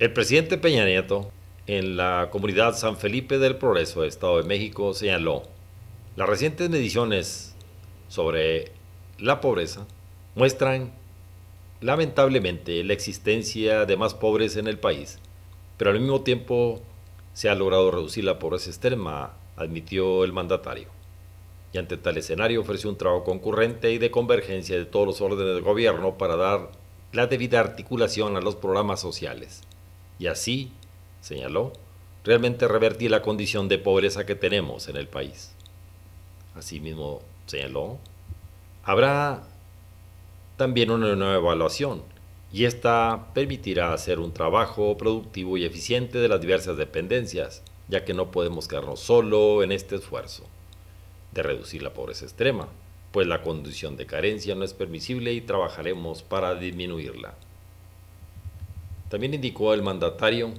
El presidente Peña Nieto, en la comunidad San Felipe del Progreso, Estado de México, señaló, las recientes mediciones sobre la pobreza muestran lamentablemente la existencia de más pobres en el país, pero al mismo tiempo se ha logrado reducir la pobreza extrema, admitió el mandatario. Y ante tal escenario ofreció un trabajo concurrente y de convergencia de todos los órdenes del gobierno para dar la debida articulación a los programas sociales y así, señaló, realmente revertir la condición de pobreza que tenemos en el país. Asimismo, señaló, habrá también una nueva evaluación y esta permitirá hacer un trabajo productivo y eficiente de las diversas dependencias, ya que no podemos quedarnos solo en este esfuerzo de reducir la pobreza extrema, pues la condición de carencia no es permisible y trabajaremos para disminuirla. También indicó el mandatario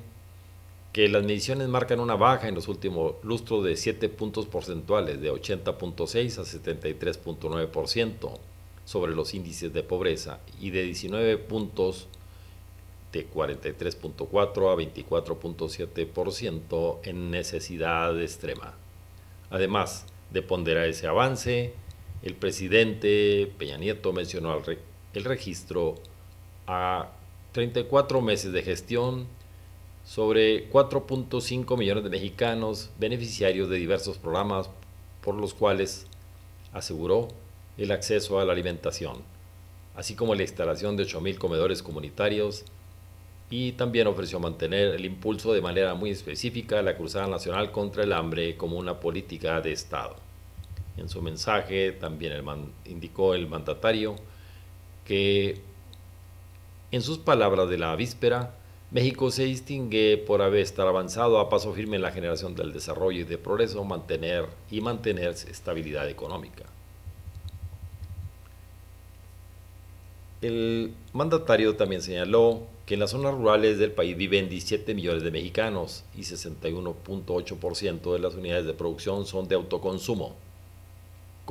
que las mediciones marcan una baja en los últimos lustros de 7 puntos porcentuales, de 80.6 a 73.9% sobre los índices de pobreza y de 19 puntos de 43.4 a 24.7% en necesidad extrema. Además de ponderar ese avance, el presidente Peña Nieto mencionó el registro a 34 meses de gestión sobre 4.5 millones de mexicanos beneficiarios de diversos programas por los cuales aseguró el acceso a la alimentación, así como la instalación de 8.000 comedores comunitarios y también ofreció mantener el impulso de manera muy específica la Cruzada Nacional contra el Hambre como una política de Estado. En su mensaje también indicó el mandatario que en sus palabras de la víspera, México se distingue por haber estado avanzado a paso firme en la generación del desarrollo y de progreso, mantener y mantener estabilidad económica. El mandatario también señaló que en las zonas rurales del país viven 17 millones de mexicanos y 61.8% de las unidades de producción son de autoconsumo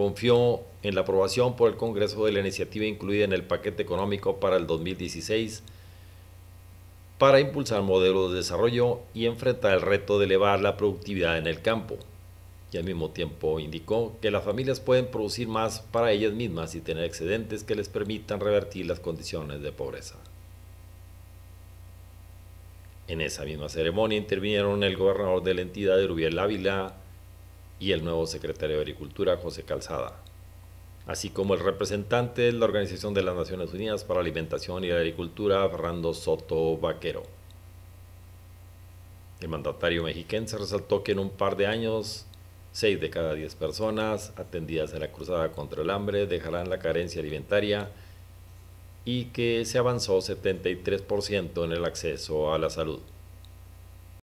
confió en la aprobación por el Congreso de la iniciativa incluida en el paquete económico para el 2016 para impulsar modelos de desarrollo y enfrentar el reto de elevar la productividad en el campo. Y al mismo tiempo indicó que las familias pueden producir más para ellas mismas y tener excedentes que les permitan revertir las condiciones de pobreza. En esa misma ceremonia intervinieron el gobernador de la entidad, de Rubiel Ávila, y el nuevo secretario de Agricultura, José Calzada, así como el representante de la Organización de las Naciones Unidas para la Alimentación y la Agricultura, Fernando Soto Vaquero. El mandatario mexiquense resaltó que en un par de años, 6 de cada 10 personas atendidas en la cruzada contra el hambre dejarán la carencia alimentaria y que se avanzó 73% en el acceso a la salud.